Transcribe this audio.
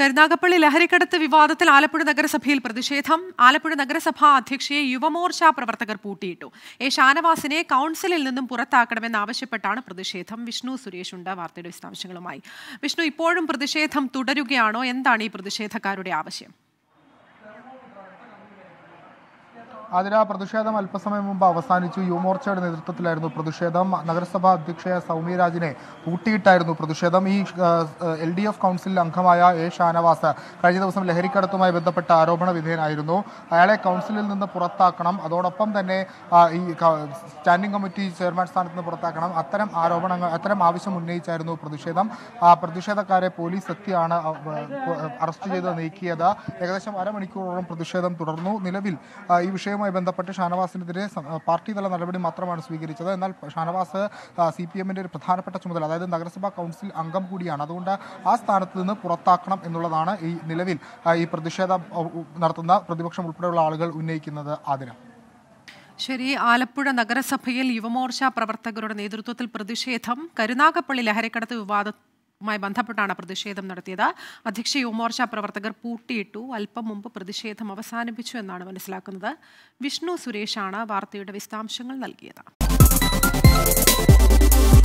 കരുനാഗപ്പള്ളി ലഹരിക്കടത്ത് വിവാദത്തിൽ ആലപ്പുഴ നഗരസഭയിൽ പ്രതിഷേധം ആലപ്പുഴ നഗരസഭാ അധ്യക്ഷയെ യുവമോർച്ച പ്രവർത്തകർ പൂട്ടിയിട്ടു എ ഷാനവാസിനെ കൗൺസിലിൽ നിന്നും പുറത്താക്കണമെന്നാവശ്യപ്പെട്ടാണ് പ്രതിഷേധം വിഷ്ണു സുരേഷ് ഉണ്ട വാർത്തയുടെ വിശദാംശങ്ങളുമായി വിഷ്ണു ഇപ്പോഴും പ്രതിഷേധം തുടരുകയാണോ എന്താണ് ഈ പ്രതിഷേധക്കാരുടെ ആവശ്യം അതിൽ ആ പ്രതിഷേധം അല്പസമയം മുമ്പ് അവസാനിച്ചു യുവമോർച്ചയുടെ നേതൃത്വത്തിലായിരുന്നു പ്രതിഷേധം നഗരസഭാ അധ്യക്ഷയായ സൗമ്യരാജിനെ രാജിനെ പ്രതിഷേധം ഈ എൽ ഡി എഫ് കൗൺസിലിൽ അംഗമായ എ ഷാനവാസ് കഴിഞ്ഞ ദിവസം ലഹരിക്കടത്തുമായി ബന്ധപ്പെട്ട ആരോപണ വിധേയനായിരുന്നു അയാളെ കൗൺസിലിൽ നിന്ന് പുറത്താക്കണം അതോടൊപ്പം തന്നെ ഈ സ്റ്റാൻഡിംഗ് കമ്മിറ്റി ചെയർമാൻ സ്ഥാനത്ത് നിന്ന് പുറത്താക്കണം അത്തരം ആരോപണങ്ങൾ അത്തരം ആവശ്യം ഉന്നയിച്ചായിരുന്നു പ്രതിഷേധം ആ പ്രതിഷേധക്കാരെ പോലീസ് എത്തിയാണ് അറസ്റ്റ് ചെയ്ത് നീക്കിയത് ഏകദേശം അരമണിക്കൂറോളം പ്രതിഷേധം തുടർന്നു നിലവിൽ ഈ വിഷയം വിഷയവുമായി ബന്ധപ്പെട്ട് ഷാനവാസിനെതിരെ പാർട്ടി തല നടപടി മാത്രമാണ് സ്വീകരിച്ചത് എന്നാൽ ഷാനവാസ് സി പി എമ്മിൻ്റെ ഒരു പ്രധാനപ്പെട്ട ചുമതല അതായത് നഗരസഭാ കൗൺസിൽ അംഗം കൂടിയാണ് അതുകൊണ്ട് ആ സ്ഥാനത്ത് നിന്ന് പുറത്താക്കണം എന്നുള്ളതാണ് ഈ നിലവിൽ ഈ പ്രതിഷേധം നടത്തുന്ന പ്രതിപക്ഷം ഉൾപ്പെടെയുള്ള ആളുകൾ ഉന്നയിക്കുന്നത് ആതിര ശരി ആലപ്പുഴ നഗരസഭയിൽ യുവമോർച്ച പ്രവർത്തകരുടെ നേതൃത്വത്തിൽ പ്രതിഷേധം കരുനാഗപ്പള്ളി ലഹരിക്കടത്ത് വിവാദ മായി ബന്ധപ്പെട്ടാണ് പ്രതിഷേധം നടത്തിയത് അധ്യക്ഷ യുവമോർച്ച പ്രവർത്തകർ പൂട്ടിയിട്ടു അല്പം മുമ്പ് പ്രതിഷേധം അവസാനിപ്പിച്ചു എന്നാണ് മനസ്സിലാക്കുന്നത് വിഷ്ണു സുരേഷാണ് വാർത്തയുടെ വിശദാംശങ്ങൾ നൽകിയത്